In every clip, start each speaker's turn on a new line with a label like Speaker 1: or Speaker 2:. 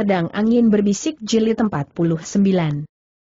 Speaker 1: Pedang Angin Berbisik Jilid 49.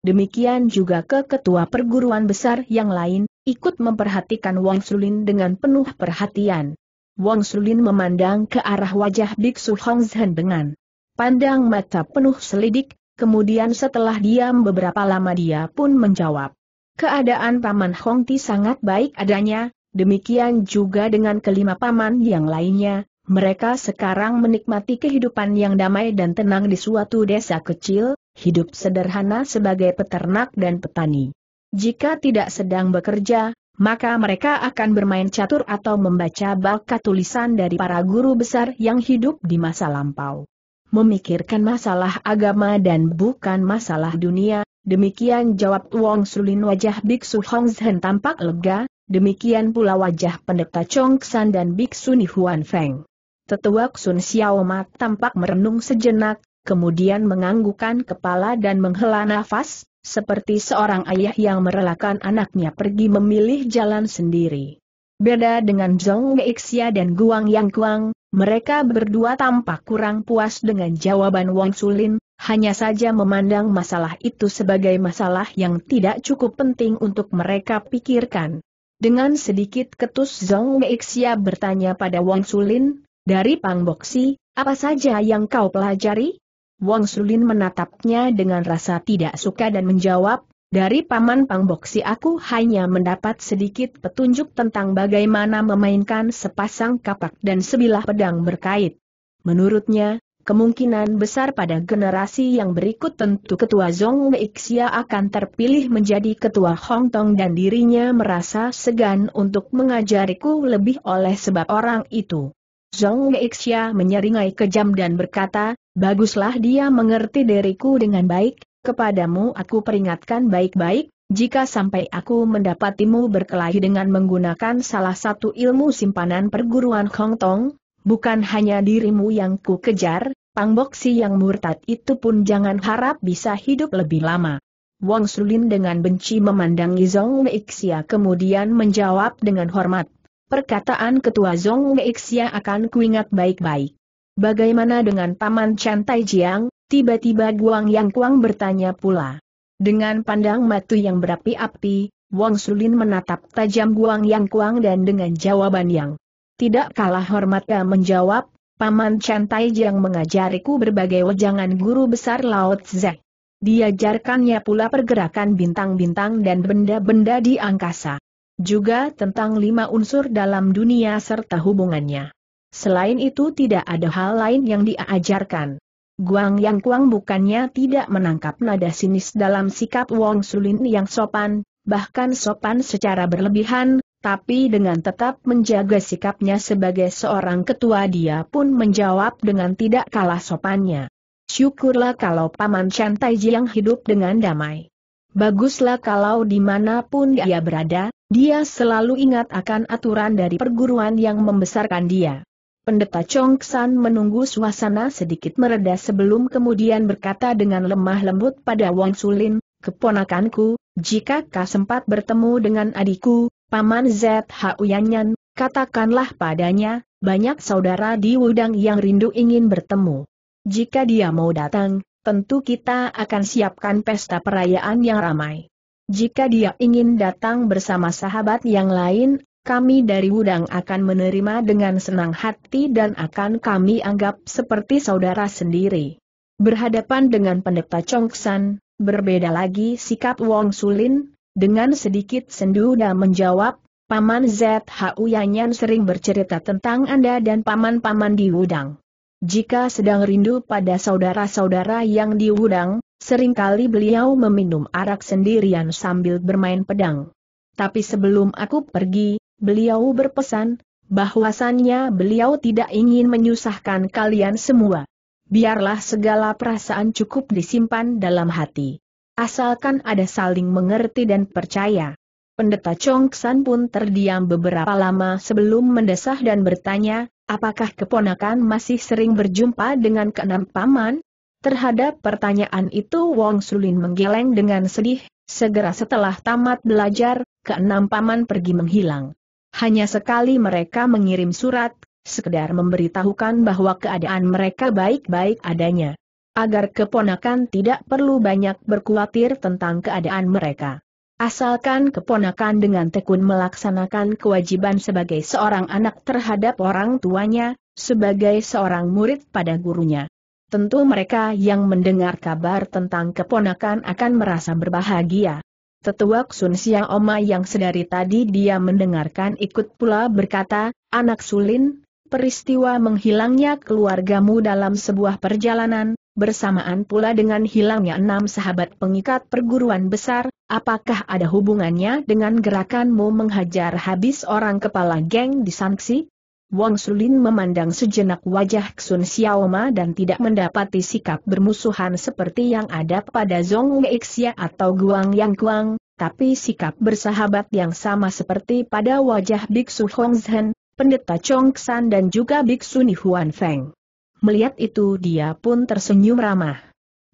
Speaker 1: Demikian juga ke ketua perguruan besar yang lain, ikut memperhatikan Wang Sulin dengan penuh perhatian. Wang Sulin memandang ke arah wajah Biksu Hong Zhen dengan pandang mata penuh selidik, kemudian setelah diam beberapa lama dia pun menjawab. Keadaan Paman Hong Ti sangat baik adanya, demikian juga dengan kelima paman yang lainnya, mereka sekarang menikmati kehidupan yang damai dan tenang di suatu desa kecil, hidup sederhana sebagai peternak dan petani. Jika tidak sedang bekerja, maka mereka akan bermain catur atau membaca baka tulisan dari para guru besar yang hidup di masa lampau. Memikirkan masalah agama dan bukan masalah dunia, demikian jawab Wong Sulin wajah Biksu Hong Zhen tampak lega, demikian pula wajah pendeta Chong San dan Biksu Nihuan Feng. Tetua Sun Xiaomat tampak merenung sejenak, kemudian menganggukan kepala dan menghela nafas, seperti seorang ayah yang merelakan anaknya pergi memilih jalan sendiri. Beda dengan Zhong Xia dan Guang Yang Kuang, mereka berdua tampak kurang puas dengan jawaban Wang Sulin, hanya saja memandang masalah itu sebagai masalah yang tidak cukup penting untuk mereka pikirkan. Dengan sedikit ketus Zhong Xia bertanya pada Wang Sulin, dari Pang Boksi, apa saja yang kau pelajari? Wang Sulin menatapnya dengan rasa tidak suka dan menjawab, dari Paman Pang Boksi aku hanya mendapat sedikit petunjuk tentang bagaimana memainkan sepasang kapak dan sebilah pedang berkait. Menurutnya, kemungkinan besar pada generasi yang berikut tentu ketua Zhong Meixia akan terpilih menjadi ketua Hong Tong dan dirinya merasa segan untuk mengajariku lebih oleh sebab orang itu. Zhong Geixia menyeringai kejam dan berkata, baguslah dia mengerti diriku dengan baik, kepadamu aku peringatkan baik-baik, jika sampai aku mendapatimu berkelahi dengan menggunakan salah satu ilmu simpanan perguruan Hong Tong, bukan hanya dirimu yang ku kejar, pangboksi yang murtad itu pun jangan harap bisa hidup lebih lama. Wang Sulin dengan benci memandangi Zong Lixia kemudian menjawab dengan hormat. Perkataan Ketua Zong Xia akan kuingat baik-baik. Bagaimana dengan Paman Chan Tai Jiang? Tiba-tiba Guang Yang Kuang bertanya pula. Dengan pandang matu yang berapi-api, Wang Sulin menatap tajam Guang Yang Kuang dan dengan jawaban yang tidak kalah hormatnya menjawab, Paman Chan Tai Jiang mengajariku berbagai wejangan guru besar Laut Zek. Diajarkannya pula pergerakan bintang-bintang dan benda-benda di angkasa. Juga tentang lima unsur dalam dunia serta hubungannya. Selain itu tidak ada hal lain yang diajarkan. Guang Yang Kuang bukannya tidak menangkap nada sinis dalam sikap Wong Sulin yang sopan, bahkan sopan secara berlebihan, tapi dengan tetap menjaga sikapnya sebagai seorang ketua dia pun menjawab dengan tidak kalah sopannya. Syukurlah kalau Paman Shantai Jiang hidup dengan damai. Baguslah kalau dimanapun dia berada, dia selalu ingat akan aturan dari perguruan yang membesarkan dia. Pendeta Chong San menunggu suasana sedikit mereda sebelum kemudian berkata dengan lemah lembut pada Wang Sulin, Keponakanku, jika kau sempat bertemu dengan adikku, Paman ZH Uyanyan, katakanlah padanya, banyak saudara di Wudang yang rindu ingin bertemu. Jika dia mau datang, tentu kita akan siapkan pesta perayaan yang ramai. Jika dia ingin datang bersama sahabat yang lain, kami dari Wudang akan menerima dengan senang hati dan akan kami anggap seperti saudara sendiri. Berhadapan dengan pendeta Chongsan, berbeda lagi sikap Wong Sulin, dengan sedikit sendu dan menjawab, Paman ZHU Yanyan sering bercerita tentang Anda dan paman-paman di Wudang. Jika sedang rindu pada saudara-saudara yang di Wudang, Seringkali beliau meminum arak sendirian sambil bermain pedang. Tapi sebelum aku pergi, beliau berpesan, bahwasannya beliau tidak ingin menyusahkan kalian semua. Biarlah segala perasaan cukup disimpan dalam hati. Asalkan ada saling mengerti dan percaya. Pendeta Chongsan pun terdiam beberapa lama sebelum mendesah dan bertanya, apakah keponakan masih sering berjumpa dengan keenam paman? Terhadap pertanyaan itu Wong Sulin menggeleng dengan sedih, segera setelah tamat belajar, keenam paman pergi menghilang. Hanya sekali mereka mengirim surat, sekedar memberitahukan bahwa keadaan mereka baik-baik adanya. Agar keponakan tidak perlu banyak berkhawatir tentang keadaan mereka. Asalkan keponakan dengan tekun melaksanakan kewajiban sebagai seorang anak terhadap orang tuanya, sebagai seorang murid pada gurunya tentu mereka yang mendengar kabar tentang keponakan akan merasa berbahagia. Tetua Sun Xiang Oma yang sedari tadi dia mendengarkan ikut pula berkata, Anak Sulin, peristiwa menghilangnya keluargamu dalam sebuah perjalanan, bersamaan pula dengan hilangnya enam sahabat pengikat perguruan besar, apakah ada hubungannya dengan gerakanmu menghajar habis orang kepala geng di Sanksi? Wang Sulin memandang sejenak wajah Xun Xiaoma dan tidak mendapati sikap bermusuhan seperti yang ada pada Zhong Xia atau Guang Yang Guang, tapi sikap bersahabat yang sama seperti pada wajah Biksu Hong Zhen, Pendeta Chong San dan juga Biksu Nihuan Feng. Melihat itu dia pun tersenyum ramah.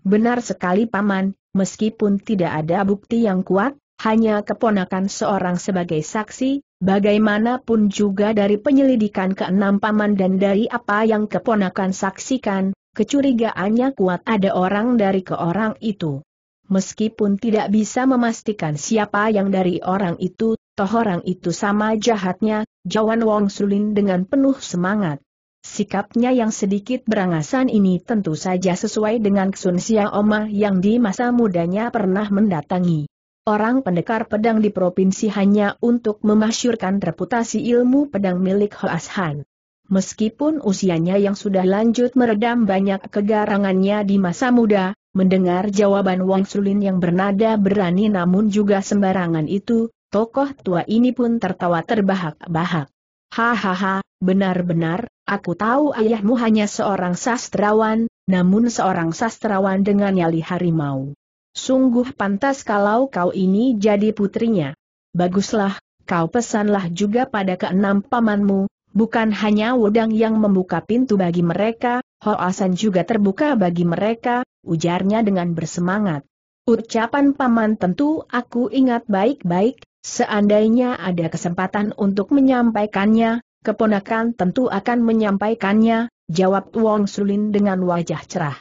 Speaker 1: Benar sekali Paman, meskipun tidak ada bukti yang kuat, hanya keponakan seorang sebagai saksi, Bagaimanapun juga dari penyelidikan keenam paman dan dari apa yang keponakan saksikan, kecurigaannya kuat ada orang dari ke orang itu. Meskipun tidak bisa memastikan siapa yang dari orang itu, toh orang itu sama jahatnya, Jawan Wong Sulin dengan penuh semangat. Sikapnya yang sedikit berangasan ini tentu saja sesuai dengan Sun Oma yang di masa mudanya pernah mendatangi. Orang pendekar pedang di provinsi hanya untuk memasyurkan reputasi ilmu pedang milik Hoas Han. Meskipun usianya yang sudah lanjut meredam banyak kegarangannya di masa muda, mendengar jawaban Wang Sulin yang bernada berani namun juga sembarangan itu, tokoh tua ini pun tertawa terbahak-bahak. Hahaha, benar-benar, aku tahu ayahmu hanya seorang sastrawan, namun seorang sastrawan dengan nyali harimau. Sungguh pantas kalau kau ini jadi putrinya. Baguslah, kau pesanlah juga pada keenam pamanmu, bukan hanya wedang yang membuka pintu bagi mereka, Hoasan juga terbuka bagi mereka, ujarnya dengan bersemangat. Ucapan paman tentu aku ingat baik-baik, seandainya ada kesempatan untuk menyampaikannya, keponakan tentu akan menyampaikannya, jawab Wong Sulin dengan wajah cerah.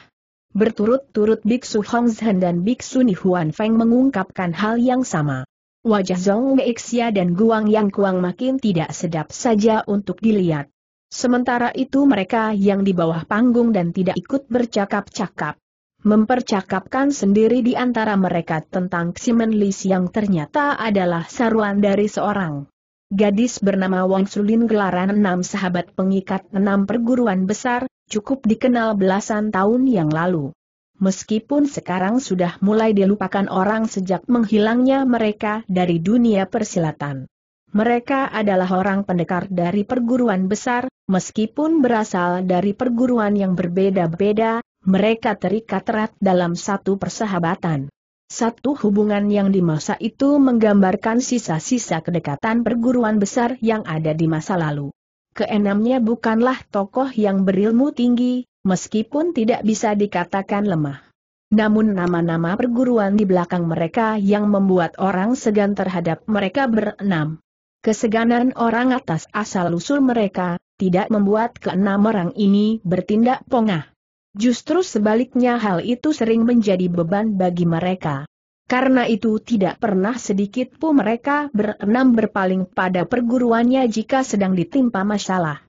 Speaker 1: Berturut-turut Biksu Hong Zhen dan Biksu Nihuan Feng mengungkapkan hal yang sama. Wajah Zong Beixia dan Guang Yang Kuang makin tidak sedap saja untuk dilihat. Sementara itu mereka yang di bawah panggung dan tidak ikut bercakap-cakap. Mempercakapkan sendiri di antara mereka tentang Ximen Li yang ternyata adalah saruan dari seorang Gadis bernama Wang Sulin gelaran enam sahabat pengikat enam perguruan besar, cukup dikenal belasan tahun yang lalu. Meskipun sekarang sudah mulai dilupakan orang sejak menghilangnya mereka dari dunia persilatan. Mereka adalah orang pendekar dari perguruan besar, meskipun berasal dari perguruan yang berbeda-beda, mereka terikat erat dalam satu persahabatan. Satu hubungan yang di masa itu menggambarkan sisa-sisa kedekatan perguruan besar yang ada di masa lalu. Keenamnya bukanlah tokoh yang berilmu tinggi, meskipun tidak bisa dikatakan lemah. Namun nama-nama perguruan di belakang mereka yang membuat orang segan terhadap mereka berenam. Keseganan orang atas asal-usul mereka, tidak membuat keenam orang ini bertindak pongah. Justru sebaliknya hal itu sering menjadi beban bagi mereka. Karena itu tidak pernah sedikit pun mereka berenam berpaling pada perguruannya jika sedang ditimpa masalah.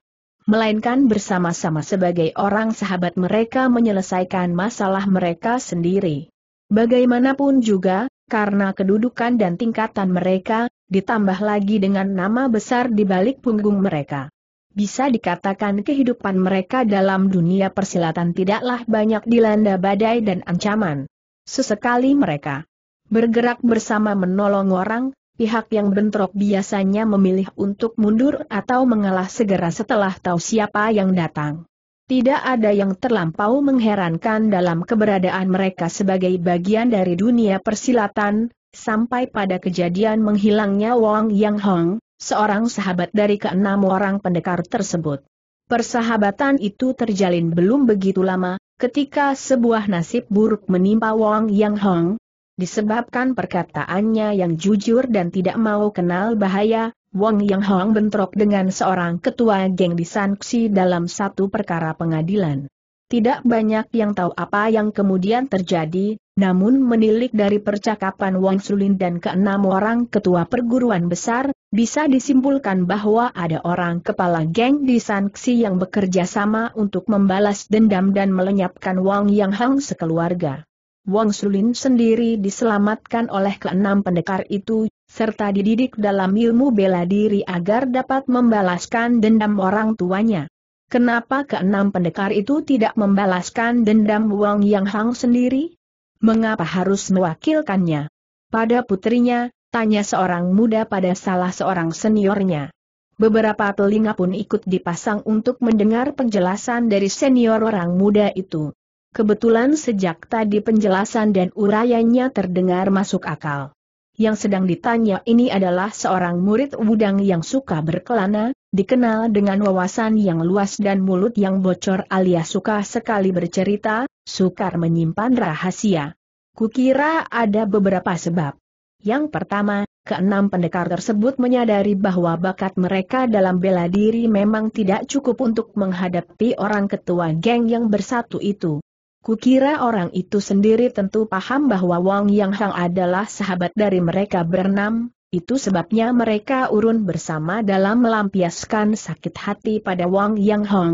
Speaker 1: Melainkan bersama-sama sebagai orang sahabat mereka menyelesaikan masalah mereka sendiri. Bagaimanapun juga, karena kedudukan dan tingkatan mereka, ditambah lagi dengan nama besar di balik punggung mereka. Bisa dikatakan kehidupan mereka dalam dunia persilatan tidaklah banyak dilanda badai dan ancaman. Sesekali mereka bergerak bersama menolong orang, pihak yang bentrok biasanya memilih untuk mundur atau mengalah segera setelah tahu siapa yang datang. Tidak ada yang terlampau mengherankan dalam keberadaan mereka sebagai bagian dari dunia persilatan, sampai pada kejadian menghilangnya Wang Yang Hong, seorang sahabat dari keenam orang pendekar tersebut. Persahabatan itu terjalin belum begitu lama, ketika sebuah nasib buruk menimpa Wang Yang Hong, disebabkan perkataannya yang jujur dan tidak mau kenal bahaya, Wang Yang Hong bentrok dengan seorang ketua geng di Sanksi dalam satu perkara pengadilan. Tidak banyak yang tahu apa yang kemudian terjadi, namun menilik dari percakapan Wang Sulin dan keenam orang ketua perguruan besar, bisa disimpulkan bahwa ada orang kepala geng di Sanksi yang bekerja sama untuk membalas dendam dan melenyapkan Wang Yang Hang sekeluarga. Wang Sulin sendiri diselamatkan oleh keenam pendekar itu, serta dididik dalam ilmu bela diri agar dapat membalaskan dendam orang tuanya. Kenapa keenam pendekar itu tidak membalaskan dendam Wang Yang Hang sendiri? mengapa harus mewakilkannya? Pada putrinya, tanya seorang muda pada salah seorang seniornya. Beberapa telinga pun ikut dipasang untuk mendengar penjelasan dari senior orang muda itu. Kebetulan sejak tadi penjelasan dan uraiannya terdengar masuk akal. Yang sedang ditanya ini adalah seorang murid wudang yang suka berkelana, dikenal dengan wawasan yang luas dan mulut yang bocor alias suka sekali bercerita, sukar menyimpan rahasia. Kukira ada beberapa sebab. Yang pertama, keenam pendekar tersebut menyadari bahwa bakat mereka dalam bela diri memang tidak cukup untuk menghadapi orang ketua geng yang bersatu itu. Kukira orang itu sendiri tentu paham bahwa Wang Yang Hang adalah sahabat dari mereka berenam, itu sebabnya mereka urun bersama dalam melampiaskan sakit hati pada Wang Yang Hang.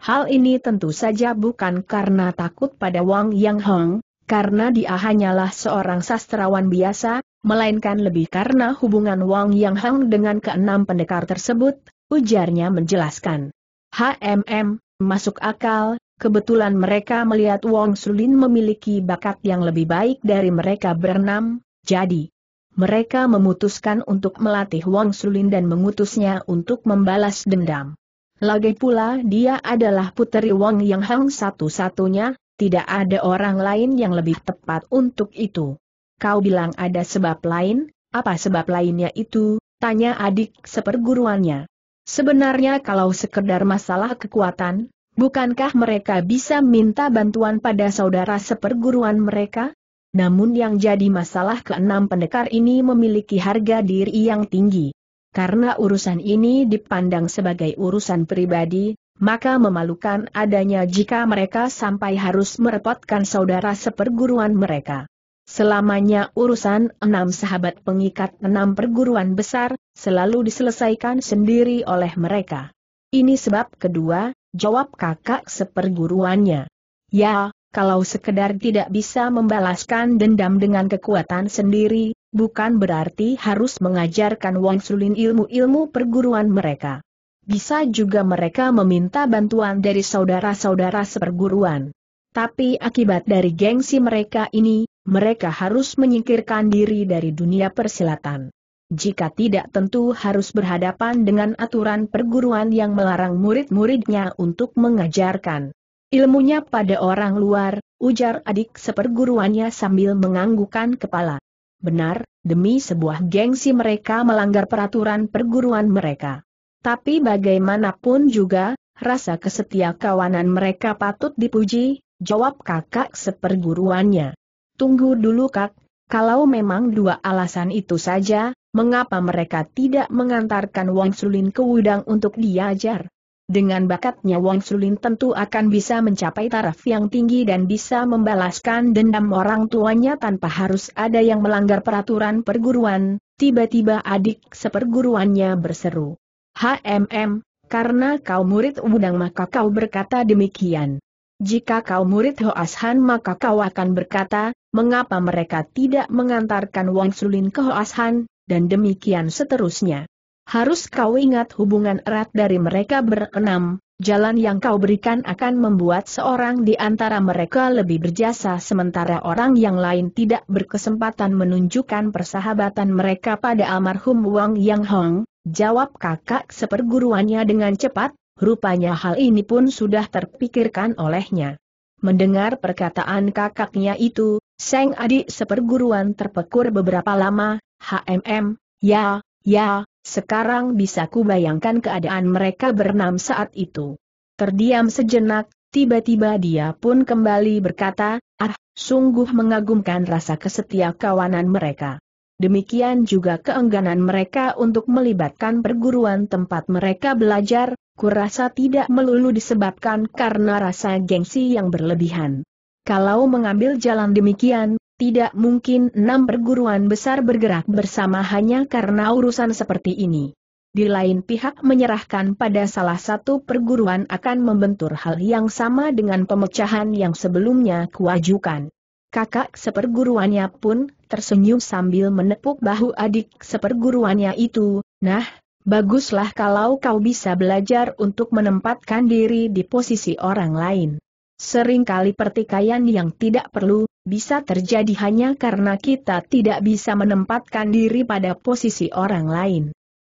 Speaker 1: Hal ini tentu saja bukan karena takut pada Wang Yang Hang, karena dia hanyalah seorang sastrawan biasa, melainkan lebih karena hubungan Wang Yang Hang dengan keenam pendekar tersebut, ujarnya menjelaskan. HMM, masuk akal, Kebetulan mereka melihat Wong Sulin memiliki bakat yang lebih baik dari mereka berenam, jadi mereka memutuskan untuk melatih Wong Sulin dan mengutusnya untuk membalas dendam. Lagi pula dia adalah puteri Wong Yang Hang satu-satunya, tidak ada orang lain yang lebih tepat untuk itu. Kau bilang ada sebab lain, apa sebab lainnya itu, tanya adik seperguruannya. Sebenarnya kalau sekedar masalah kekuatan, Bukankah mereka bisa minta bantuan pada saudara seperguruan mereka? Namun yang jadi masalah keenam pendekar ini memiliki harga diri yang tinggi. Karena urusan ini dipandang sebagai urusan pribadi, maka memalukan adanya jika mereka sampai harus merepotkan saudara seperguruan mereka. Selamanya urusan enam sahabat pengikat enam perguruan besar, selalu diselesaikan sendiri oleh mereka. Ini sebab kedua, jawab kakak seperguruannya. Ya, kalau sekedar tidak bisa membalaskan dendam dengan kekuatan sendiri, bukan berarti harus mengajarkan Wang Sulin ilmu-ilmu perguruan mereka. Bisa juga mereka meminta bantuan dari saudara-saudara seperguruan. Tapi akibat dari gengsi mereka ini, mereka harus menyingkirkan diri dari dunia persilatan. Jika tidak tentu harus berhadapan dengan aturan perguruan yang melarang murid-muridnya untuk mengajarkan ilmunya pada orang luar, ujar adik seperguruannya sambil menganggukan kepala. Benar, demi sebuah gengsi mereka melanggar peraturan perguruan mereka. Tapi bagaimanapun juga, rasa kesetia kawanan mereka patut dipuji, jawab kakak seperguruannya. Tunggu dulu kak, kalau memang dua alasan itu saja, mengapa mereka tidak mengantarkan Wang Sulin ke Wudang untuk diajar? Dengan bakatnya Wang Sulin tentu akan bisa mencapai taraf yang tinggi dan bisa membalaskan dendam orang tuanya tanpa harus ada yang melanggar peraturan perguruan, tiba-tiba adik seperguruannya berseru. HMM, karena kau murid Wudang maka kau berkata demikian. Jika kau murid Ho Ashan maka kau akan berkata, mengapa mereka tidak mengantarkan Wang Sulin ke Ho Ashan? dan demikian seterusnya. Harus kau ingat hubungan erat dari mereka berenam, jalan yang kau berikan akan membuat seorang di antara mereka lebih berjasa sementara orang yang lain tidak berkesempatan menunjukkan persahabatan mereka pada almarhum Wang Yang Hong, jawab kakak seperguruannya dengan cepat, rupanya hal ini pun sudah terpikirkan olehnya. Mendengar perkataan kakaknya itu, Seng adik seperguruan terpekur beberapa lama, HMM, ya, ya, sekarang bisa kubayangkan keadaan mereka bernam saat itu. Terdiam sejenak, tiba-tiba dia pun kembali berkata, ah, sungguh mengagumkan rasa kesetia kawanan mereka. Demikian juga keengganan mereka untuk melibatkan perguruan tempat mereka belajar, kurasa tidak melulu disebabkan karena rasa gengsi yang berlebihan. Kalau mengambil jalan demikian, tidak mungkin enam perguruan besar bergerak bersama hanya karena urusan seperti ini. Di lain pihak menyerahkan pada salah satu perguruan akan membentur hal yang sama dengan pemecahan yang sebelumnya kuajukan. Kakak seperguruannya pun tersenyum sambil menepuk bahu adik seperguruannya itu, nah, baguslah kalau kau bisa belajar untuk menempatkan diri di posisi orang lain. Seringkali pertikaian yang tidak perlu bisa terjadi hanya karena kita tidak bisa menempatkan diri pada posisi orang lain.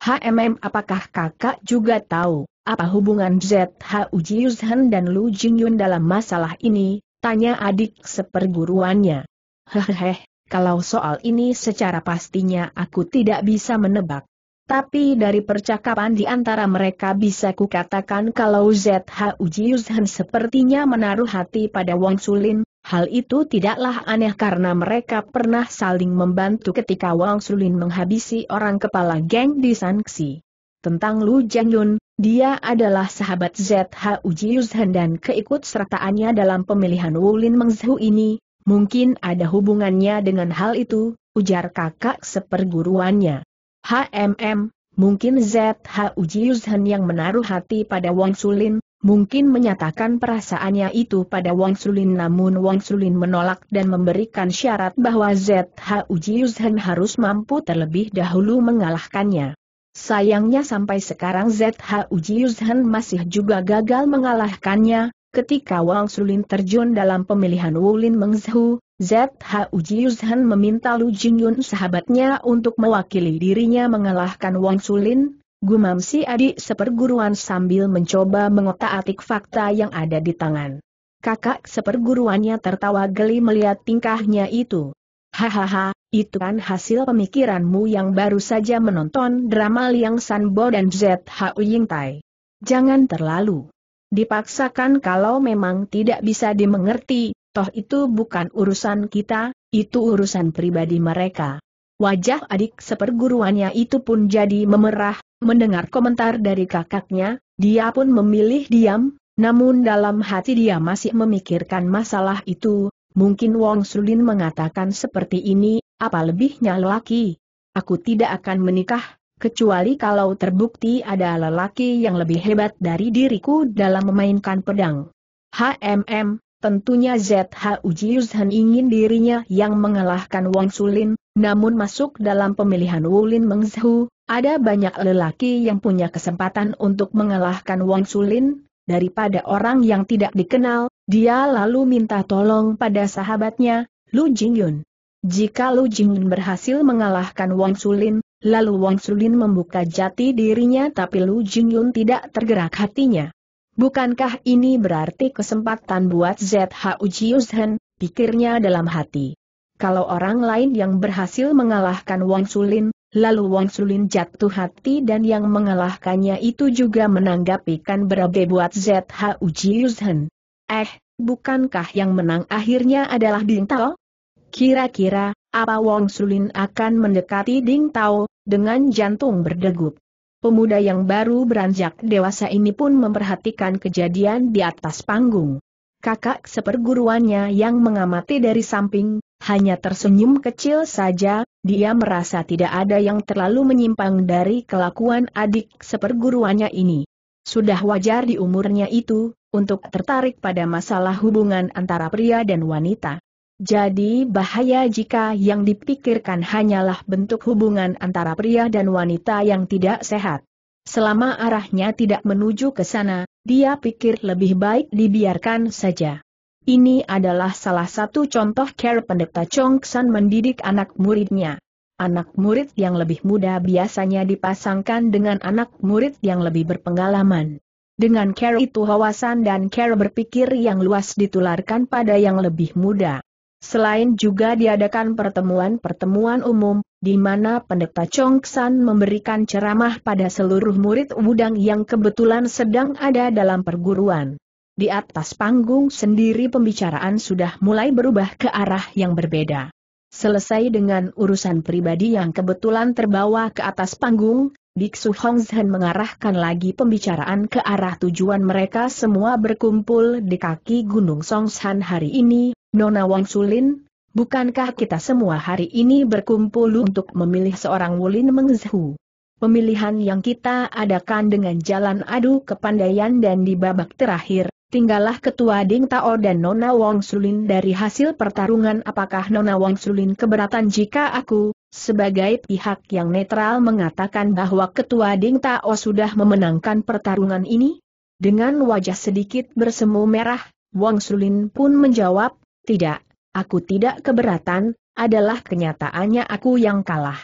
Speaker 1: HMM apakah kakak juga tahu, apa hubungan ZHU Jiuzhen dan Lu Jingyun dalam masalah ini, tanya adik seperguruannya. Hehehe, kalau soal ini secara pastinya aku tidak bisa menebak. Tapi dari percakapan di antara mereka bisa kukatakan kalau ZH Ujiuzhan sepertinya menaruh hati pada Wang Sulin, Hal itu tidaklah aneh karena mereka pernah saling membantu ketika Wang Sulin menghabisi orang kepala geng di Sanksi. Tentang Lu Jianyun, dia adalah sahabat ZH Ujiuzhen dan keikut sertaannya dalam pemilihan Wu Lin Mengzhu ini, mungkin ada hubungannya dengan hal itu, ujar kakak seperguruannya. HMM, mungkin ZH Ujiuzhen yang menaruh hati pada Wang Sulin, mungkin menyatakan perasaannya itu pada Wang Sulin namun Wang Sulin menolak dan memberikan syarat bahwa ZH Ujiuzhen harus mampu terlebih dahulu mengalahkannya. Sayangnya sampai sekarang ZH Ujiuzhen masih juga gagal mengalahkannya, ketika Wang Sulin terjun dalam pemilihan Wulin Mengzhu, ZH Ujiuzhen meminta Lu Jingyun sahabatnya untuk mewakili dirinya mengalahkan Wang Sulin, gumam si adik seperguruan sambil mencoba mengotak-atik fakta yang ada di tangan. Kakak seperguruannya tertawa geli melihat tingkahnya itu. Hahaha, itu kan hasil pemikiranmu yang baru saja menonton drama Liang Sanbo dan ZHU Ying Tai. Jangan terlalu dipaksakan kalau memang tidak bisa dimengerti, toh itu bukan urusan kita, itu urusan pribadi mereka. Wajah adik seperguruannya itu pun jadi memerah, Mendengar komentar dari kakaknya, dia pun memilih diam, namun dalam hati dia masih memikirkan masalah itu, mungkin Wong Sulin mengatakan seperti ini, apa lebihnya lelaki. Aku tidak akan menikah, kecuali kalau terbukti ada lelaki yang lebih hebat dari diriku dalam memainkan pedang. HMM, tentunya ZH Ujiuzhan ingin dirinya yang mengalahkan Wong Sulin, namun masuk dalam pemilihan Wulin Mengzhu, ada banyak lelaki yang punya kesempatan untuk mengalahkan Wang Sulin, daripada orang yang tidak dikenal, dia lalu minta tolong pada sahabatnya, Lu Jingyun. Jika Lu Jingyun berhasil mengalahkan Wang Sulin, lalu Wang Sulin membuka jati dirinya tapi Lu Jingyun tidak tergerak hatinya. Bukankah ini berarti kesempatan buat ZHU Jiuzhen, pikirnya dalam hati. Kalau orang lain yang berhasil mengalahkan Wang Sulin, Lalu Wang Sulin jatuh hati dan yang mengalahkannya itu juga menanggapi kan berabe buat ZHU Jiuzhen. Eh, bukankah yang menang akhirnya adalah Ding Tao? Kira-kira, apa Wang Sulin akan mendekati Ding Tao, dengan jantung berdegup? Pemuda yang baru beranjak dewasa ini pun memperhatikan kejadian di atas panggung. Kakak seperguruannya yang mengamati dari samping, hanya tersenyum kecil saja, dia merasa tidak ada yang terlalu menyimpang dari kelakuan adik seperguruannya ini. Sudah wajar di umurnya itu, untuk tertarik pada masalah hubungan antara pria dan wanita. Jadi bahaya jika yang dipikirkan hanyalah bentuk hubungan antara pria dan wanita yang tidak sehat. Selama arahnya tidak menuju ke sana, dia pikir lebih baik dibiarkan saja. Ini adalah salah satu contoh care pendeta Chong San mendidik anak muridnya. Anak murid yang lebih muda biasanya dipasangkan dengan anak murid yang lebih berpengalaman. Dengan care itu wawasan dan care berpikir yang luas ditularkan pada yang lebih muda. Selain juga diadakan pertemuan-pertemuan umum, di mana pendeta Chong San memberikan ceramah pada seluruh murid udang yang kebetulan sedang ada dalam perguruan. Di atas panggung sendiri pembicaraan sudah mulai berubah ke arah yang berbeda. Selesai dengan urusan pribadi yang kebetulan terbawa ke atas panggung, Biksu Hongzhen mengarahkan lagi pembicaraan ke arah tujuan mereka semua berkumpul di kaki Gunung Songshan hari ini, Nona Wang Sulin, bukankah kita semua hari ini berkumpul untuk memilih seorang Wulin Mengzhu? Pemilihan yang kita adakan dengan jalan adu kepandaian dan di babak terakhir, tinggallah Ketua Ding Tao dan Nona Wong Sulin dari hasil pertarungan apakah Nona Wong Sulin keberatan jika aku, sebagai pihak yang netral mengatakan bahwa Ketua Ding Tao sudah memenangkan pertarungan ini? Dengan wajah sedikit bersemu merah, Wong Sulin pun menjawab, tidak, aku tidak keberatan, adalah kenyataannya aku yang kalah.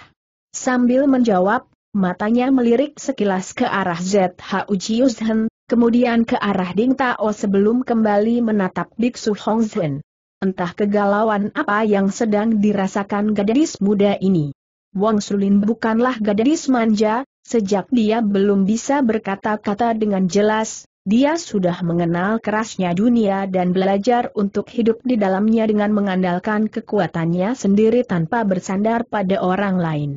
Speaker 1: Sambil menjawab, matanya melirik sekilas ke arah Z H U Yuzhen, kemudian ke arah Ding Tao sebelum kembali menatap Biksu Hong Zhen. Entah kegalauan apa yang sedang dirasakan gadis muda ini. Wang Sulin bukanlah gadis manja, sejak dia belum bisa berkata-kata dengan jelas, dia sudah mengenal kerasnya dunia dan belajar untuk hidup di dalamnya dengan mengandalkan kekuatannya sendiri tanpa bersandar pada orang lain.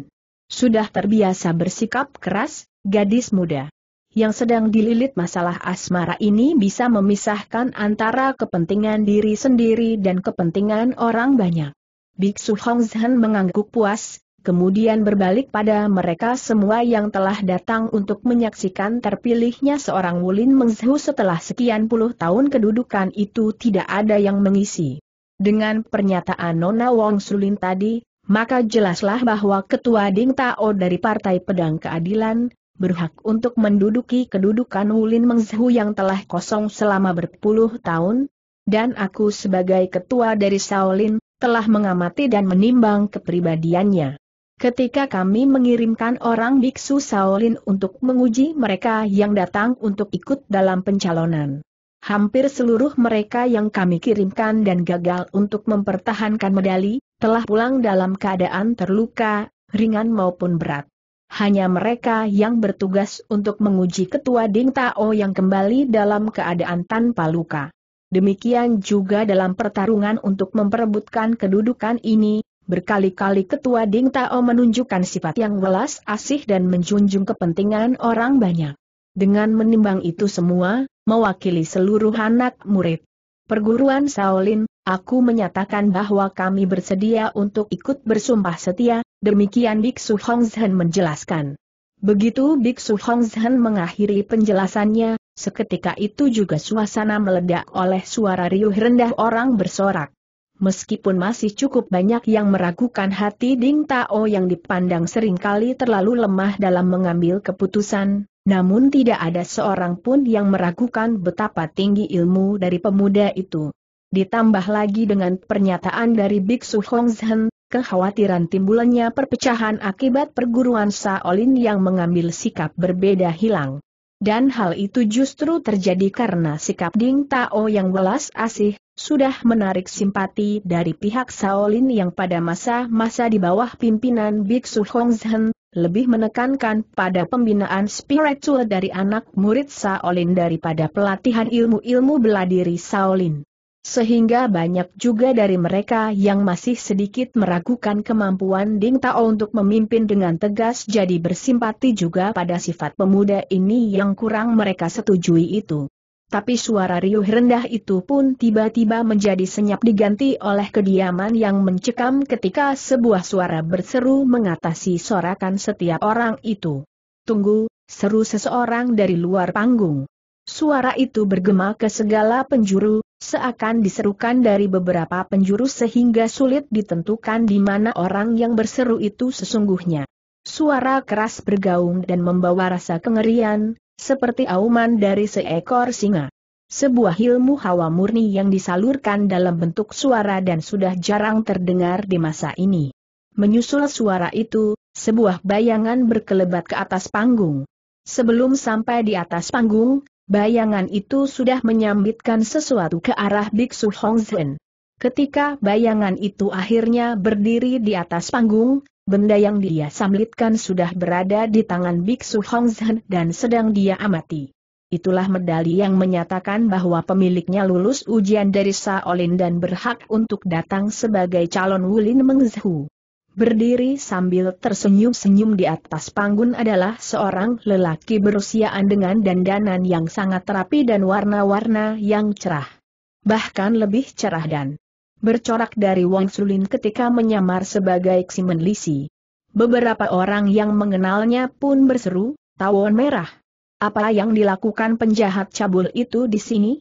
Speaker 1: Sudah terbiasa bersikap keras, gadis muda yang sedang dililit masalah asmara ini bisa memisahkan antara kepentingan diri sendiri dan kepentingan orang banyak. Biksu Hongzhen mengangguk puas, kemudian berbalik pada mereka semua yang telah datang untuk menyaksikan terpilihnya seorang Wulin Mengzhu setelah sekian puluh tahun kedudukan itu tidak ada yang mengisi. Dengan pernyataan Nona Wong Sulin tadi, maka jelaslah bahwa Ketua Ding Tao dari Partai Pedang Keadilan, berhak untuk menduduki kedudukan Hulin Mengzhu yang telah kosong selama berpuluh tahun, dan aku sebagai ketua dari Shaolin, telah mengamati dan menimbang kepribadiannya. Ketika kami mengirimkan orang biksu Shaolin untuk menguji mereka yang datang untuk ikut dalam pencalonan. Hampir seluruh mereka yang kami kirimkan dan gagal untuk mempertahankan medali, telah pulang dalam keadaan terluka, ringan maupun berat hanya mereka yang bertugas untuk menguji ketua Ding Tao yang kembali dalam keadaan tanpa luka. Demikian juga dalam pertarungan untuk memperebutkan kedudukan ini, berkali-kali ketua Ding Tao menunjukkan sifat yang welas asih dan menjunjung kepentingan orang banyak. Dengan menimbang itu semua, mewakili seluruh anak murid perguruan Shaolin, aku menyatakan bahwa kami bersedia untuk ikut bersumpah setia, Demikian Biksu Hongzhen menjelaskan. Begitu Biksu Hongzhen mengakhiri penjelasannya, seketika itu juga suasana meledak oleh suara riuh rendah orang bersorak. Meskipun masih cukup banyak yang meragukan hati Ding Tao yang dipandang seringkali terlalu lemah dalam mengambil keputusan, namun tidak ada seorang pun yang meragukan betapa tinggi ilmu dari pemuda itu. Ditambah lagi dengan pernyataan dari Biksu Hongzhen, kekhawatiran timbulannya perpecahan akibat perguruan Saolin yang mengambil sikap berbeda hilang. Dan hal itu justru terjadi karena sikap Ding Tao yang welas asih, sudah menarik simpati dari pihak Saolin yang pada masa-masa di bawah pimpinan Biksu Hongzhen, lebih menekankan pada pembinaan spiritual dari anak murid Saolin daripada pelatihan ilmu-ilmu beladiri Saolin. Sehingga banyak juga dari mereka yang masih sedikit meragukan kemampuan Ding Tao untuk memimpin dengan tegas jadi bersimpati juga pada sifat pemuda ini yang kurang mereka setujui itu. Tapi suara riuh rendah itu pun tiba-tiba menjadi senyap diganti oleh kediaman yang mencekam ketika sebuah suara berseru mengatasi sorakan setiap orang itu. Tunggu, seru seseorang dari luar panggung. Suara itu bergema ke segala penjuru, seakan diserukan dari beberapa penjuru sehingga sulit ditentukan di mana orang yang berseru itu sesungguhnya. Suara keras bergaung dan membawa rasa kengerian, seperti auman dari seekor singa. Sebuah ilmu hawa murni yang disalurkan dalam bentuk suara dan sudah jarang terdengar di masa ini. Menyusul suara itu, sebuah bayangan berkelebat ke atas panggung. Sebelum sampai di atas panggung, Bayangan itu sudah menyambitkan sesuatu ke arah Biksu Hongzhen. Ketika bayangan itu akhirnya berdiri di atas panggung, benda yang dia samlitkan sudah berada di tangan Biksu Hongzhen dan sedang dia amati. Itulah medali yang menyatakan bahwa pemiliknya lulus ujian dari Shaolin dan berhak untuk datang sebagai calon Wulin Mengzhu. Berdiri sambil tersenyum-senyum di atas panggung adalah seorang lelaki berusia dengan dandanan yang sangat rapi dan warna-warna yang cerah. Bahkan lebih cerah dan bercorak dari Wang Sulin ketika menyamar sebagai Ximen Lisi. Beberapa orang yang mengenalnya pun berseru, tawon merah. Apa yang dilakukan penjahat cabul itu di sini?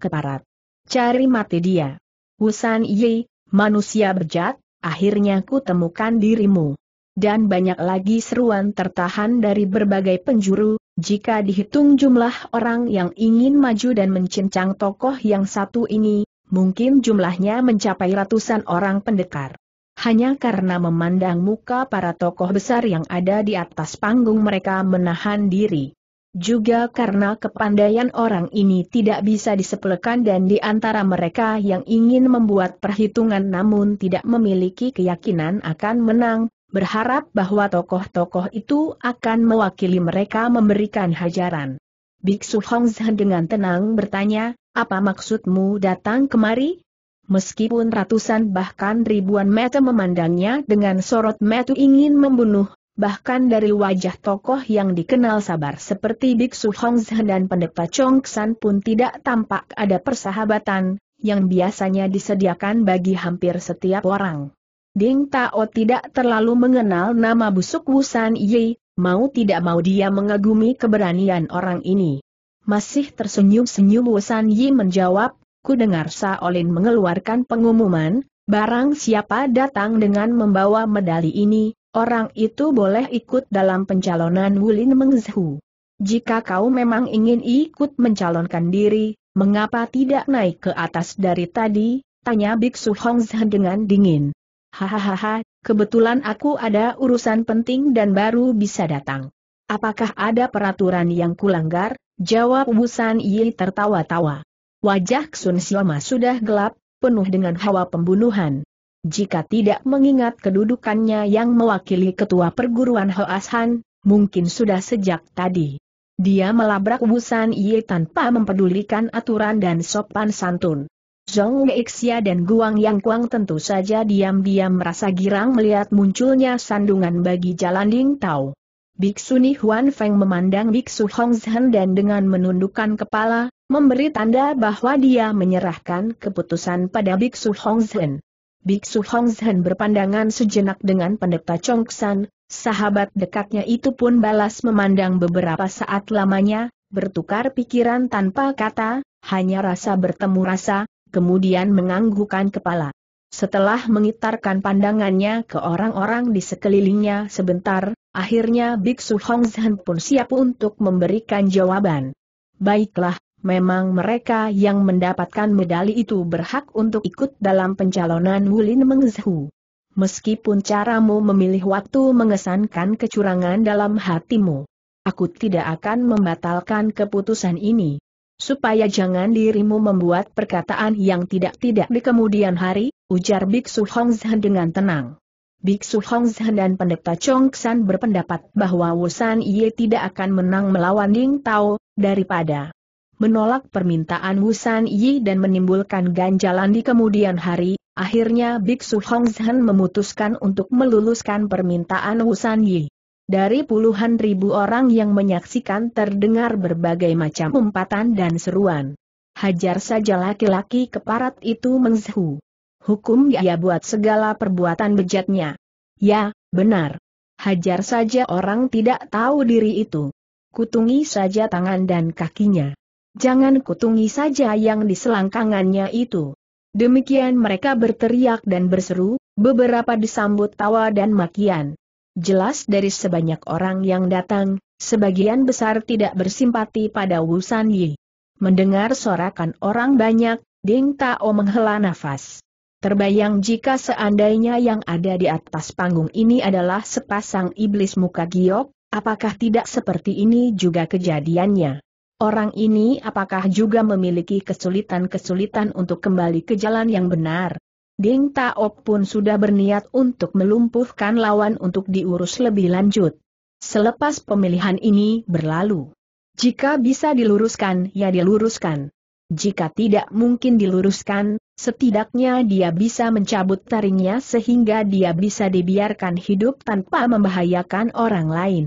Speaker 1: Keparat. Cari mati dia. Wusan Yi, manusia berjat? akhirnya ku temukan dirimu. Dan banyak lagi seruan tertahan dari berbagai penjuru, jika dihitung jumlah orang yang ingin maju dan mencincang tokoh yang satu ini, mungkin jumlahnya mencapai ratusan orang pendekar. Hanya karena memandang muka para tokoh besar yang ada di atas panggung mereka menahan diri. Juga karena kepandaian orang ini tidak bisa disepelekan dan di antara mereka yang ingin membuat perhitungan namun tidak memiliki keyakinan akan menang, berharap bahwa tokoh-tokoh itu akan mewakili mereka memberikan hajaran. Biksu Hongzhen dengan tenang bertanya, apa maksudmu datang kemari? Meskipun ratusan bahkan ribuan mata memandangnya dengan sorot mata ingin membunuh, bahkan dari wajah tokoh yang dikenal sabar seperti Biksu Hongzhen dan pendeta Chongsan pun tidak tampak ada persahabatan, yang biasanya disediakan bagi hampir setiap orang. Ding Tao tidak terlalu mengenal nama busuk Wusan Yi, mau tidak mau dia mengagumi keberanian orang ini. Masih tersenyum-senyum Wusan Yi menjawab, ku dengar Saolin mengeluarkan pengumuman, barang siapa datang dengan membawa medali ini, Orang itu boleh ikut dalam pencalonan Wulin Mengzhu. Jika kau memang ingin ikut mencalonkan diri, mengapa tidak naik ke atas dari tadi? Tanya Biksu Hongzhe dengan dingin. Hahaha, kebetulan aku ada urusan penting dan baru bisa datang. Apakah ada peraturan yang kulanggar? Jawab Wusan Yi tertawa-tawa. Wajah Sun Xiaoma sudah gelap, penuh dengan hawa pembunuhan jika tidak mengingat kedudukannya yang mewakili ketua perguruan Ho Ashan, mungkin sudah sejak tadi. Dia melabrak Wusan Ye tanpa mempedulikan aturan dan sopan santun. Zhong Xia dan Guang Yang Kuang tentu saja diam-diam merasa girang melihat munculnya sandungan bagi jalan Ding Tao. Biksu Ni Huan Feng memandang Biksu Hong Zhen dan dengan menundukkan kepala, memberi tanda bahwa dia menyerahkan keputusan pada Biksu Hong Zhen. Biksu Hongzhen berpandangan sejenak dengan pendeta Chongsan, sahabat dekatnya itu pun balas memandang beberapa saat lamanya, bertukar pikiran tanpa kata, hanya rasa bertemu rasa, kemudian menganggukan kepala. Setelah mengitarkan pandangannya ke orang-orang di sekelilingnya sebentar, akhirnya Biksu Hongzhen pun siap untuk memberikan jawaban. Baiklah, Memang mereka yang mendapatkan medali itu berhak untuk ikut dalam pencalonan Wulin Mengzhu. Meskipun caramu memilih waktu mengesankan kecurangan dalam hatimu, aku tidak akan membatalkan keputusan ini. Supaya jangan dirimu membuat perkataan yang tidak-tidak di kemudian hari, ujar Biksu Hongzhen dengan tenang. Biksu Hongzhen dan pendeta Chongxan berpendapat bahwa Wusan Ye tidak akan menang melawan Ding Tao, daripada menolak permintaan Wusan Yi dan menimbulkan ganjalan di kemudian hari, akhirnya Biksu Hong memutuskan untuk meluluskan permintaan Wusan Yi. Dari puluhan ribu orang yang menyaksikan terdengar berbagai macam umpatan dan seruan. Hajar saja laki-laki keparat itu mengzhu. Hukum dia buat segala perbuatan bejatnya. Ya, benar. Hajar saja orang tidak tahu diri itu. Kutungi saja tangan dan kakinya jangan kutungi saja yang di selangkangannya itu. Demikian mereka berteriak dan berseru, beberapa disambut tawa dan makian. Jelas dari sebanyak orang yang datang, sebagian besar tidak bersimpati pada Wu San Yi. Mendengar sorakan orang banyak, Ding Tao menghela nafas. Terbayang jika seandainya yang ada di atas panggung ini adalah sepasang iblis muka giok, apakah tidak seperti ini juga kejadiannya? Orang ini apakah juga memiliki kesulitan-kesulitan untuk kembali ke jalan yang benar? Ding Tao pun sudah berniat untuk melumpuhkan lawan untuk diurus lebih lanjut. Selepas pemilihan ini berlalu. Jika bisa diluruskan, ya diluruskan. Jika tidak mungkin diluruskan, setidaknya dia bisa mencabut taringnya sehingga dia bisa dibiarkan hidup tanpa membahayakan orang lain.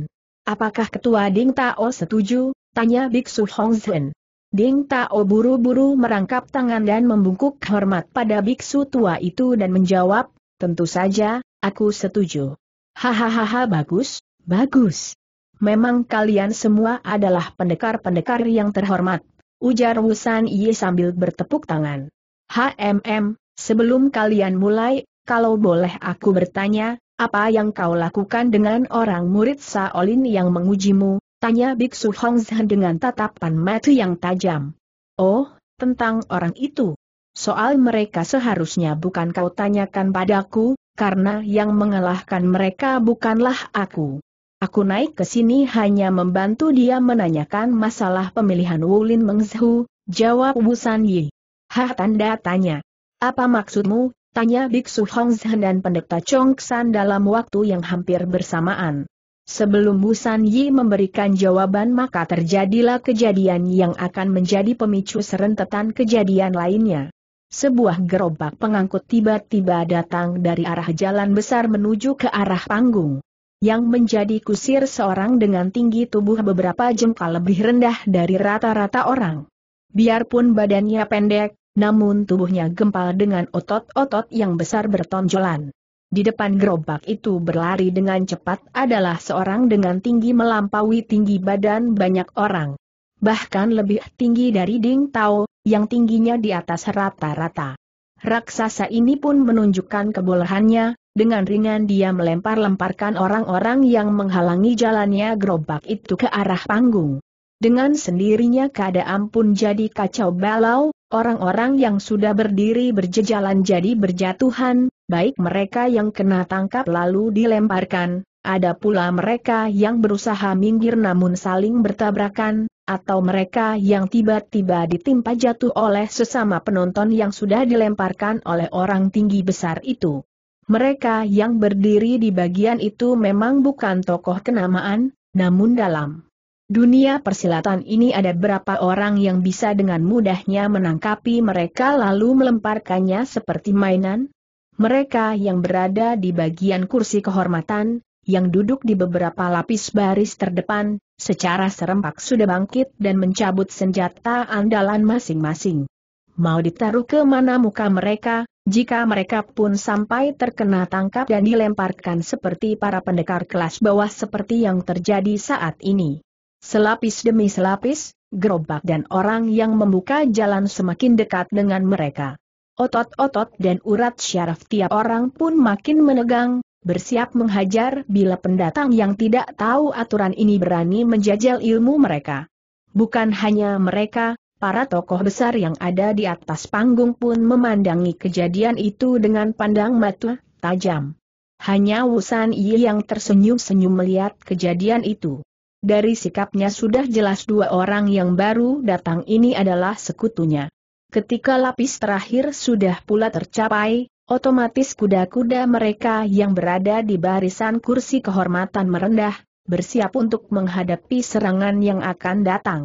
Speaker 1: Apakah Ketua Ding Tao setuju? Tanya Biksu Hongzhen. Ding Tao buru-buru merangkap tangan dan membungkuk hormat pada biksu tua itu dan menjawab, tentu saja, aku setuju. Hahaha bagus, bagus. Memang kalian semua adalah pendekar-pendekar yang terhormat, ujar Wusan Yi sambil bertepuk tangan. HMM, sebelum kalian mulai, kalau boleh aku bertanya, apa yang kau lakukan dengan orang murid Saolin yang mengujimu, Tanya Biksu Hongzhan dengan tatapan mata yang tajam. Oh, tentang orang itu. Soal mereka seharusnya bukan kau tanyakan padaku, karena yang mengalahkan mereka bukanlah aku. Aku naik ke sini hanya membantu dia menanyakan masalah pemilihan Wulin Mengzhu, jawab Wu San Yi. Hah tanda tanya. Apa maksudmu? Tanya Biksu Hongzhen dan pendeta San dalam waktu yang hampir bersamaan. Sebelum Busan Yi memberikan jawaban maka terjadilah kejadian yang akan menjadi pemicu serentetan kejadian lainnya. Sebuah gerobak pengangkut tiba-tiba datang dari arah jalan besar menuju ke arah panggung. Yang menjadi kusir seorang dengan tinggi tubuh beberapa jengkal lebih rendah dari rata-rata orang. Biarpun badannya pendek, namun tubuhnya gempal dengan otot-otot yang besar bertonjolan. Di depan gerobak itu berlari dengan cepat adalah seorang dengan tinggi melampaui tinggi badan banyak orang. Bahkan lebih tinggi dari Ding Tao, yang tingginya di atas rata-rata. Raksasa ini pun menunjukkan kebolehannya, dengan ringan dia melempar-lemparkan orang-orang yang menghalangi jalannya gerobak itu ke arah panggung. Dengan sendirinya keadaan pun jadi kacau balau, Orang-orang yang sudah berdiri berjejalan jadi berjatuhan, baik mereka yang kena tangkap lalu dilemparkan, ada pula mereka yang berusaha minggir namun saling bertabrakan, atau mereka yang tiba-tiba ditimpa jatuh oleh sesama penonton yang sudah dilemparkan oleh orang tinggi besar itu. Mereka yang berdiri di bagian itu memang bukan tokoh kenamaan, namun dalam Dunia persilatan ini ada berapa orang yang bisa dengan mudahnya menangkapi mereka lalu melemparkannya seperti mainan? Mereka yang berada di bagian kursi kehormatan, yang duduk di beberapa lapis baris terdepan, secara serempak sudah bangkit dan mencabut senjata andalan masing-masing. Mau ditaruh ke mana muka mereka, jika mereka pun sampai terkena tangkap dan dilemparkan seperti para pendekar kelas bawah seperti yang terjadi saat ini. Selapis demi selapis, gerobak dan orang yang membuka jalan semakin dekat dengan mereka. Otot-otot dan urat syaraf tiap orang pun makin menegang, bersiap menghajar bila pendatang yang tidak tahu aturan ini berani menjajal ilmu mereka. Bukan hanya mereka, para tokoh besar yang ada di atas panggung pun memandangi kejadian itu dengan pandang mata tajam. Hanya Wusan Yi yang tersenyum-senyum melihat kejadian itu. Dari sikapnya sudah jelas dua orang yang baru datang ini adalah sekutunya. Ketika lapis terakhir sudah pula tercapai, otomatis kuda-kuda mereka yang berada di barisan kursi kehormatan merendah, bersiap untuk menghadapi serangan yang akan datang.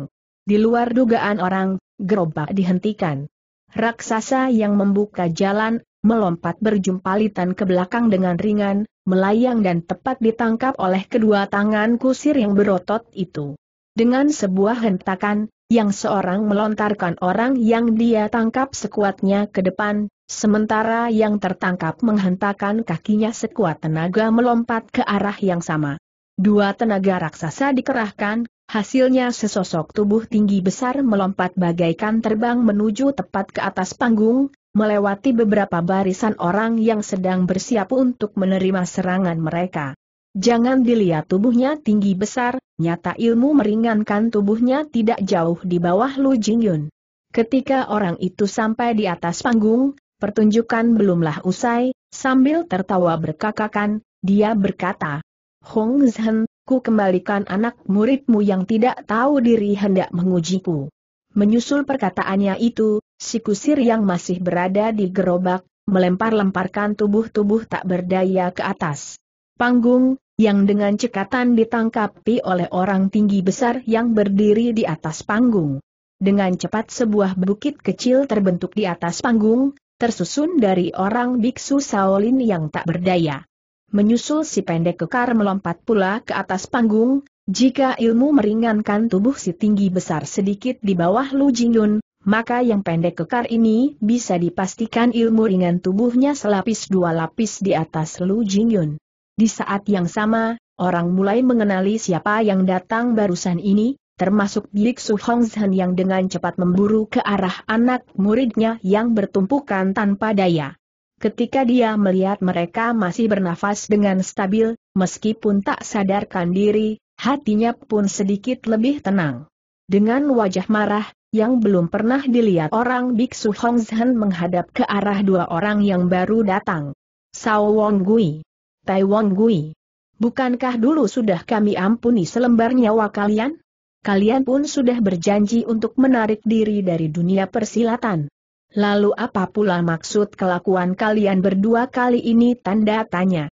Speaker 1: Di luar dugaan orang, gerobak dihentikan. Raksasa yang membuka jalan melompat berjumpa litan ke belakang dengan ringan, melayang dan tepat ditangkap oleh kedua tangan kusir yang berotot itu. Dengan sebuah hentakan, yang seorang melontarkan orang yang dia tangkap sekuatnya ke depan, sementara yang tertangkap menghentakkan kakinya sekuat tenaga melompat ke arah yang sama. Dua tenaga raksasa dikerahkan, hasilnya sesosok tubuh tinggi besar melompat bagaikan terbang menuju tepat ke atas panggung, melewati beberapa barisan orang yang sedang bersiap untuk menerima serangan mereka. Jangan dilihat tubuhnya tinggi besar, nyata ilmu meringankan tubuhnya tidak jauh di bawah Lu Jingyun. Ketika orang itu sampai di atas panggung, pertunjukan belumlah usai, sambil tertawa berkakakan, dia berkata, Hong Zhen, ku kembalikan anak muridmu yang tidak tahu diri hendak mengujiku. Menyusul perkataannya itu, si kusir yang masih berada di gerobak, melempar-lemparkan tubuh-tubuh tak berdaya ke atas. Panggung, yang dengan cekatan ditangkapi oleh orang tinggi besar yang berdiri di atas panggung. Dengan cepat sebuah bukit kecil terbentuk di atas panggung, tersusun dari orang biksu Shaolin yang tak berdaya. Menyusul si pendek kekar melompat pula ke atas panggung, jika ilmu meringankan tubuh si tinggi besar sedikit di bawah Lu Jingyun, maka yang pendek kekar ini bisa dipastikan ilmu ringan tubuhnya selapis dua lapis di atas Lu Jingyun. Di saat yang sama, orang mulai mengenali siapa yang datang barusan ini, termasuk Biksu Hongzhen yang dengan cepat memburu ke arah anak muridnya yang bertumpukan tanpa daya. Ketika dia melihat mereka masih bernafas dengan stabil, meskipun tak sadarkan diri, Hatinya pun sedikit lebih tenang. Dengan wajah marah, yang belum pernah dilihat orang biksu Hongzhen menghadap ke arah dua orang yang baru datang. Sao Wong Gui. Tai Wong Gui. Bukankah dulu sudah kami ampuni selembar nyawa kalian? Kalian pun sudah berjanji untuk menarik diri dari dunia persilatan. Lalu apa pula maksud kelakuan kalian berdua kali ini tanda tanya?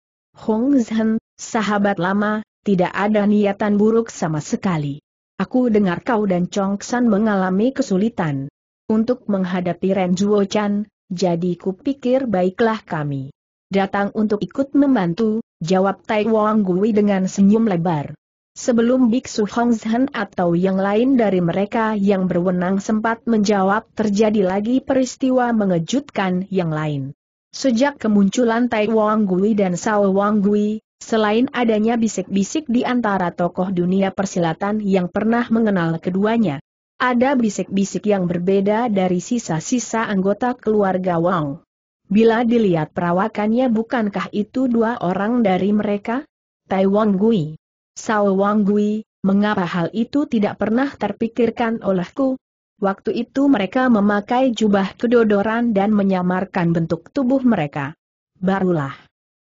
Speaker 1: Hong Zhen, sahabat lama, tidak ada niatan buruk sama sekali. Aku dengar kau dan Chong San mengalami kesulitan. Untuk menghadapi Ren Zuo Chan, jadi kupikir baiklah kami. Datang untuk ikut membantu, jawab Tai Wang Gui dengan senyum lebar. Sebelum Biksu Zhan atau yang lain dari mereka yang berwenang sempat menjawab terjadi lagi peristiwa mengejutkan yang lain. Sejak kemunculan Tai Wang Gui dan Sao Wang Gui, Selain adanya bisik-bisik di antara tokoh dunia persilatan yang pernah mengenal keduanya, ada bisik-bisik yang berbeda dari sisa-sisa anggota keluarga Wang. Bila dilihat perawakannya bukankah itu dua orang dari mereka? Tai Wang Gui. Sao Wang Gui, mengapa hal itu tidak pernah terpikirkan olehku? Waktu itu mereka memakai jubah kedodoran dan menyamarkan bentuk tubuh mereka. Barulah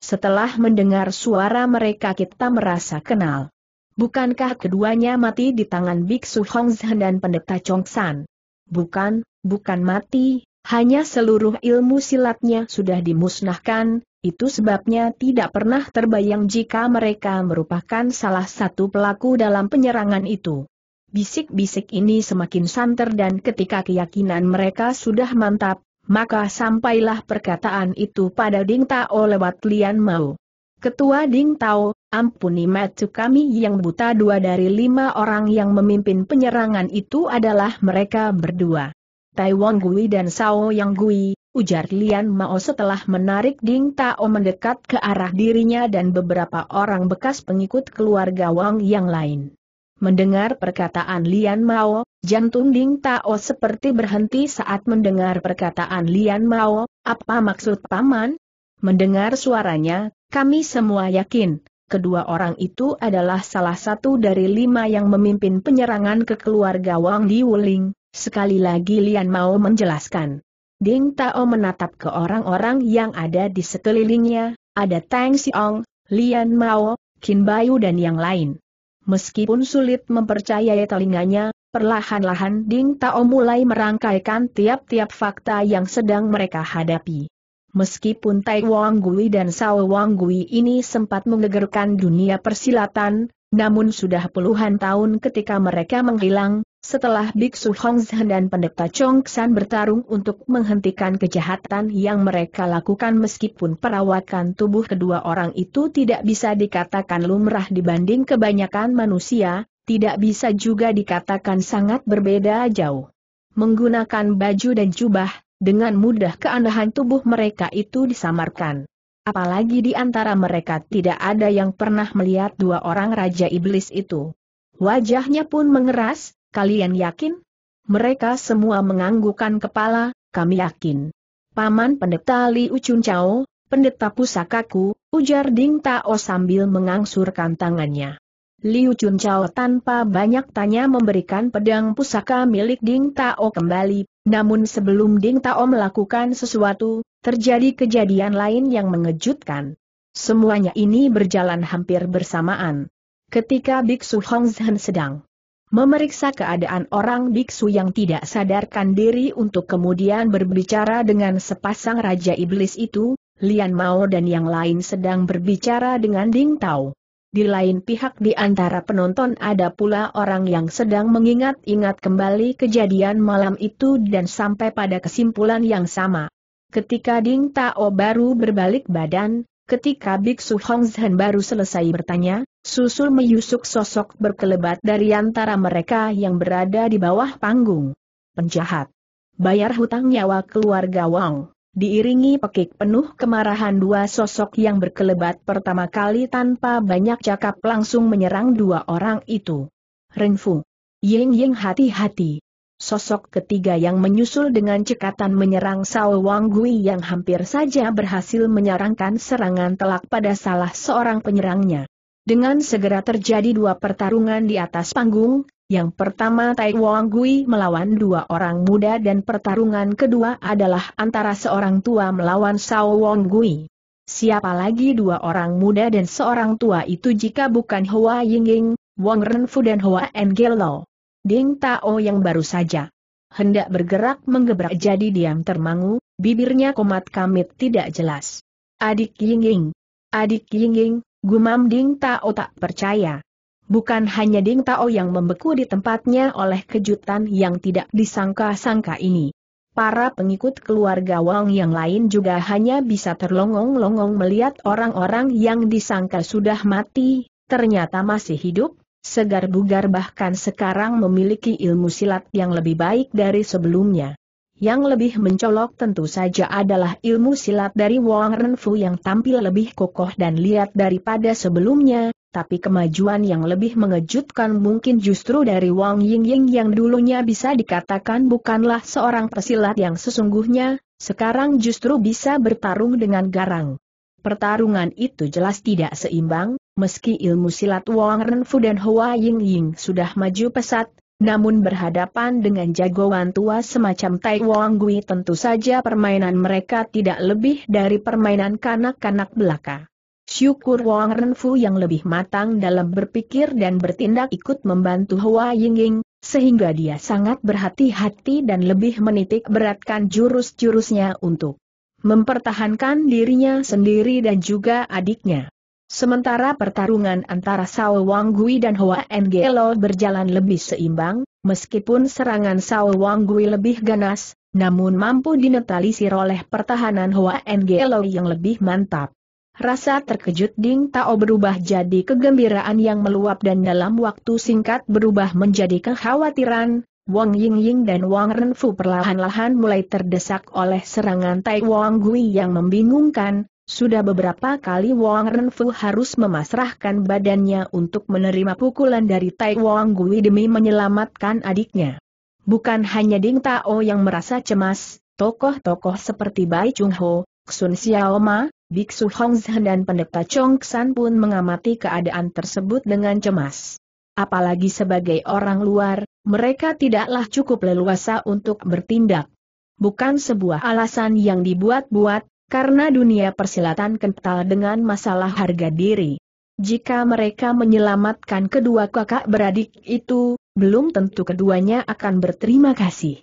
Speaker 1: setelah mendengar suara mereka kita merasa kenal. Bukankah keduanya mati di tangan Biksu Hongzhen dan pendeta Chongsan? Bukan, bukan mati, hanya seluruh ilmu silatnya sudah dimusnahkan, itu sebabnya tidak pernah terbayang jika mereka merupakan salah satu pelaku dalam penyerangan itu. Bisik-bisik ini semakin santer dan ketika keyakinan mereka sudah mantap, maka sampailah perkataan itu pada Ding Tao lewat Lian Mao. Ketua Ding Tao, ampuni metu kami yang buta dua dari lima orang yang memimpin penyerangan itu adalah mereka berdua. Taiwan Gui dan Sao Yang Gui, ujar Lian Mao setelah menarik Ding Tao mendekat ke arah dirinya dan beberapa orang bekas pengikut keluarga Wang yang lain. Mendengar perkataan Lian Mao, Jantung Ding Tao seperti berhenti saat mendengar perkataan Lian Mao, apa maksud paman? Mendengar suaranya, kami semua yakin, kedua orang itu adalah salah satu dari lima yang memimpin penyerangan ke keluarga Wang Wuling, sekali lagi Lian Mao menjelaskan. Ding Tao menatap ke orang-orang yang ada di sekelilingnya, ada Tang Xiong, Lian Mao, Qin Bayu dan yang lain. Meskipun sulit mempercayai telinganya, Perlahan-lahan Ding Tao mulai merangkaikan tiap-tiap fakta yang sedang mereka hadapi. Meskipun Tai Wang Gui dan Sao Wang Gui ini sempat mengegerkan dunia persilatan, namun sudah puluhan tahun ketika mereka menghilang, setelah Biksu Hong Zhen dan pendeta Chong San bertarung untuk menghentikan kejahatan yang mereka lakukan meskipun perawatan tubuh kedua orang itu tidak bisa dikatakan lumrah dibanding kebanyakan manusia, tidak bisa juga dikatakan sangat berbeda jauh. Menggunakan baju dan jubah, dengan mudah keandahan tubuh mereka itu disamarkan. Apalagi di antara mereka tidak ada yang pernah melihat dua orang Raja Iblis itu. Wajahnya pun mengeras, kalian yakin? Mereka semua menganggukan kepala, kami yakin. Paman Pendeta Li Ucun Chao, Pendeta Pusakaku, ujar Ding Tao sambil mengangsurkan tangannya. Liu Chun tanpa banyak tanya memberikan pedang pusaka milik Ding Tao kembali, namun sebelum Ding Tao melakukan sesuatu, terjadi kejadian lain yang mengejutkan. Semuanya ini berjalan hampir bersamaan. Ketika Biksu Hong Zhen sedang memeriksa keadaan orang biksu yang tidak sadarkan diri untuk kemudian berbicara dengan sepasang Raja Iblis itu, Lian Mao dan yang lain sedang berbicara dengan Ding Tao. Di lain pihak di antara penonton ada pula orang yang sedang mengingat-ingat kembali kejadian malam itu dan sampai pada kesimpulan yang sama. Ketika Ding Tao baru berbalik badan, ketika Biksu Hong Zhen baru selesai bertanya, susul menyusuk sosok berkelebat dari antara mereka yang berada di bawah panggung. Penjahat. Bayar hutang nyawa keluarga Wang diiringi pekik penuh kemarahan dua sosok yang berkelebat pertama kali tanpa banyak cakap langsung menyerang dua orang itu. Renfu. Ying Ying hati-hati. Sosok ketiga yang menyusul dengan cekatan menyerang Sao Wang Gui yang hampir saja berhasil menyerangkan serangan telak pada salah seorang penyerangnya. Dengan segera terjadi dua pertarungan di atas panggung, yang pertama Tai Wong Gui melawan dua orang muda dan pertarungan kedua adalah antara seorang tua melawan Sao Wong Gui. Siapa lagi dua orang muda dan seorang tua itu jika bukan Hua Yingying, Wong Renfu dan Hua Engelo. Ding Tao yang baru saja hendak bergerak menggebrak jadi diam termangu, bibirnya komat kamit tidak jelas. Adik Yingying. Adik Yingying, gumam Ding Tao tak percaya. Bukan hanya Ding Tao yang membeku di tempatnya oleh kejutan yang tidak disangka-sangka ini. Para pengikut keluarga Wang yang lain juga hanya bisa terlongong-longong melihat orang-orang yang disangka sudah mati, ternyata masih hidup, segar bugar bahkan sekarang memiliki ilmu silat yang lebih baik dari sebelumnya. Yang lebih mencolok tentu saja adalah ilmu silat dari Wang Renfu yang tampil lebih kokoh dan liat daripada sebelumnya, tapi kemajuan yang lebih mengejutkan mungkin justru dari Wang Yingying yang dulunya bisa dikatakan bukanlah seorang pesilat yang sesungguhnya, sekarang justru bisa bertarung dengan garang. Pertarungan itu jelas tidak seimbang, meski ilmu silat Wang Renfu dan Hua Yingying sudah maju pesat, namun berhadapan dengan jagoan tua semacam Tai Wang Gui tentu saja permainan mereka tidak lebih dari permainan kanak-kanak belaka. Syukur Wang Renfu yang lebih matang dalam berpikir dan bertindak ikut membantu Hua Yingying, sehingga dia sangat berhati-hati dan lebih menitik beratkan jurus-jurusnya untuk mempertahankan dirinya sendiri dan juga adiknya. Sementara pertarungan antara Sao Wang Gui dan Hua Ngelo berjalan lebih seimbang, meskipun serangan Sao Wang Gui lebih ganas, namun mampu dinetalisir oleh pertahanan Hua Ngelo yang lebih mantap. Rasa terkejut Ding Tao berubah jadi kegembiraan yang meluap dan dalam waktu singkat berubah menjadi kekhawatiran, Wang Yingying dan Wang Renfu perlahan-lahan mulai terdesak oleh serangan Tai Wang Gui yang membingungkan, sudah beberapa kali Wang Renfu harus memasrahkan badannya untuk menerima pukulan dari Tai Wang Gui demi menyelamatkan adiknya. Bukan hanya Ding Tao yang merasa cemas, tokoh-tokoh seperti Bai Chung Ho, Sun Xiaoma, Biksu Hongzhen dan pendeta Chongxan pun mengamati keadaan tersebut dengan cemas. Apalagi sebagai orang luar, mereka tidaklah cukup leluasa untuk bertindak. Bukan sebuah alasan yang dibuat-buat, karena dunia persilatan kental dengan masalah harga diri. Jika mereka menyelamatkan kedua kakak beradik itu, belum tentu keduanya akan berterima kasih.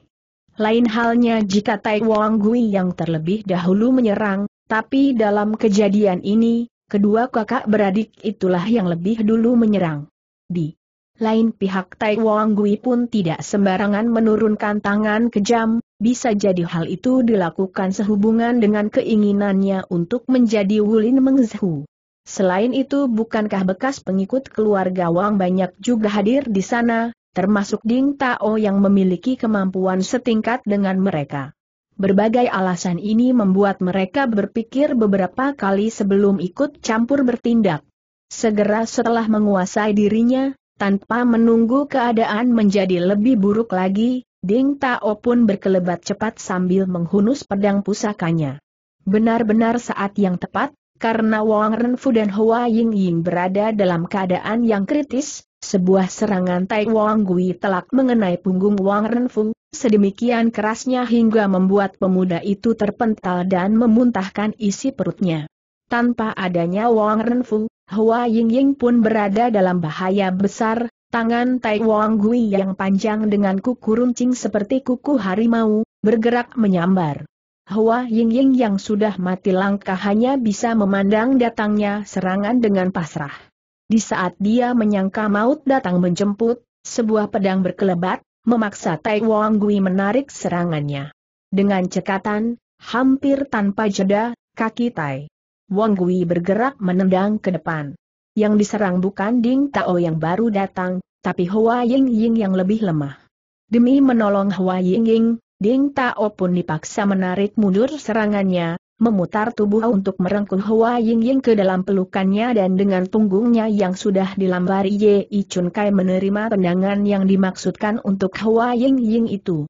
Speaker 1: Lain halnya jika Tai Wong Gui yang terlebih dahulu menyerang, tapi dalam kejadian ini, kedua kakak beradik itulah yang lebih dulu menyerang. Di lain pihak Tai Wang Gui pun tidak sembarangan menurunkan tangan kejam, bisa jadi hal itu dilakukan sehubungan dengan keinginannya untuk menjadi Wulin Mengzhu. Selain itu bukankah bekas pengikut keluarga Wang banyak juga hadir di sana, termasuk Ding Tao yang memiliki kemampuan setingkat dengan mereka. Berbagai alasan ini membuat mereka berpikir beberapa kali sebelum ikut campur bertindak. Segera setelah menguasai dirinya, tanpa menunggu keadaan menjadi lebih buruk lagi, Ding Tao pun berkelebat cepat sambil menghunus pedang pusakanya. Benar-benar saat yang tepat, karena Wang Renfu dan Hua Ying Ying berada dalam keadaan yang kritis, sebuah serangan Tai Wang Gui telak mengenai punggung Wang Renfu, sedemikian kerasnya hingga membuat pemuda itu terpental dan memuntahkan isi perutnya. Tanpa adanya Wang Renfu, Hua Ying Ying pun berada dalam bahaya besar, tangan Tai Wang Gui yang panjang dengan kuku runcing seperti kuku harimau, bergerak menyambar. Hua Ying Ying yang sudah mati langkah hanya bisa memandang datangnya serangan dengan pasrah. Di saat dia menyangka maut datang menjemput, sebuah pedang berkelebat, memaksa Tai Wong Gui menarik serangannya. Dengan cekatan, hampir tanpa jeda, kaki Tai Wong Gui bergerak menendang ke depan. Yang diserang bukan Ding Tao yang baru datang, tapi Hua Ying Ying yang lebih lemah. Demi menolong Hua Ying Ying, Ding Tao pun dipaksa menarik mundur serangannya, memutar tubuh untuk merengkuh Hua Ying Ying ke dalam pelukannya dan dengan punggungnya yang sudah dilambari Ye I Chun Kai menerima tendangan yang dimaksudkan untuk Hua Ying Ying itu.